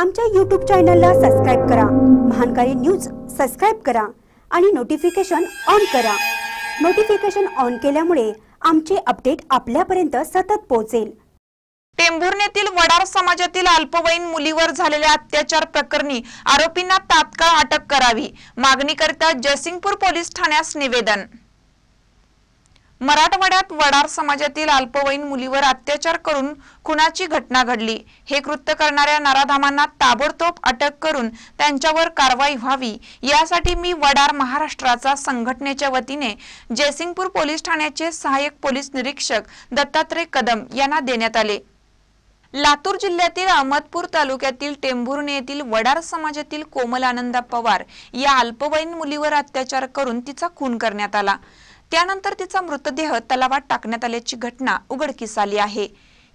आमच्या यूट्यूब चॅनलला सबस्क्राईब करा महानकारी न्यूज सबस्क्राईब करा आणि नोटिफिकेशन ऑन करा नोटिफिकेशन ऑन केल्यामुळे आमचे अपडेट आपल्यापर्यंत सतत पोहोचेल टेंभुर्ण्यातील वडार समाजातील अल्पवयीन मुलीवर झालेल्या अत्याचार प्रकरणी आरोपींना तात्काळ अटक करावी मागणीकरिता जसिंगपूर पोलीस ठाण्यास निवेदन मराठवाड्यात वडार समाजातील अल्पवयीन मुलीवर अत्याचार करून खुनाची घटना घडली हे कृत्य करणाऱ्या नराधामांना ताबडतोब अटक करून त्यांच्यावर कारवाई व्हावी यासाठी मी वडार महाराष्ट्राचा संघटनेच्या वतीने जयसिंगपूर पोलीस ठाण्याचे सहाय्यक पोलीस निरीक्षक दत्तात्रय कदम यांना देण्यात आले लातूर जिल्ह्यातील अहमदपूर तालुक्यातील टेंभुर्णे येथील वडार समाजातील कोमल आनंदा पवार या अल्पवयीन मुलीवर अत्याचार करून तिचा खून करण्यात आला त्यानंतर तिचा मृतदेह तलावात टाकण्यात आल्याची घटना उघडकीस आली आहे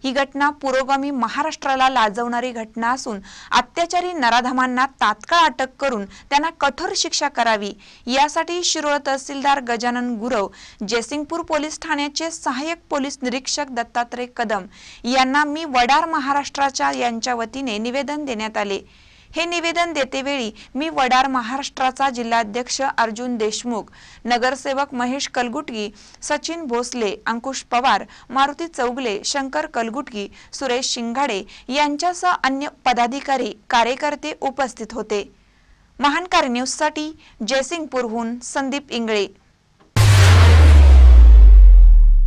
ही घटना पुरोगामी महाराष्ट्राला लाजवणारी घटना असून अत्याचारी नराधमांना तात्काळ अटक करून त्यांना कठोर शिक्षा करावी यासाठी शिरोळ तहसीलदार गजानन गुरव जयसिंगपूर पोलीस ठाण्याचे सहाय्यक पोलीस निरीक्षक दत्तात्रय कदम यांना मी वडार महाराष्ट्राच्या यांच्या वतीने निवेदन देण्यात आले हे निवेदन देतेवेळी मी वडार महाराष्ट्राचा जिल्हाध्यक्ष अर्जुन देशमुख नगरसेवक महेश कलगुटगी सचिन भोसले अंकुश पवार मारुती चौगले शंकर कलगुटगी सुरेश शिंगाडे यांच्यासह अन्य पदाधिकारी कार्यकर्ते उपस्थित होते महान न्यूजसाठी जयसिंगपूरहून संदीप इंगळे